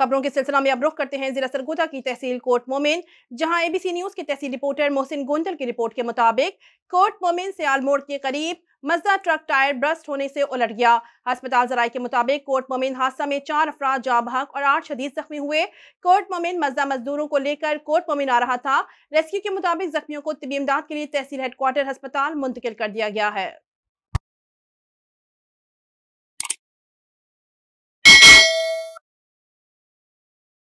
खबरों के सिलसिला में अब रुख करते हैं जिला सरगुदा की तहसील कोर्ट मोमिन जहां एबीसी न्यूज के तहसील रिपोर्टर मोहसिन गोंदल की रिपोर्ट के मुताबिक कोर्ट मोमिन सियाल मोड़ के करीब मजदा ट्रक टायर ब्रस्ट होने से उलट गया अस्पताल जराये के मुताबिक कोर्ट मोमिन हादसा में चार अफराद जा भाग और आठ शदीद जख्मी हुए कोर्ट मोमिन मजदा मजदूरों को लेकर कोर्ट मोमिन आ रहा था रेस्क्यू के मुताबिक जख्मियों को तबी इमदाद के लिए तहसील हेडक्वार्टर अस्पताल मुंतकिल कर दिया गया है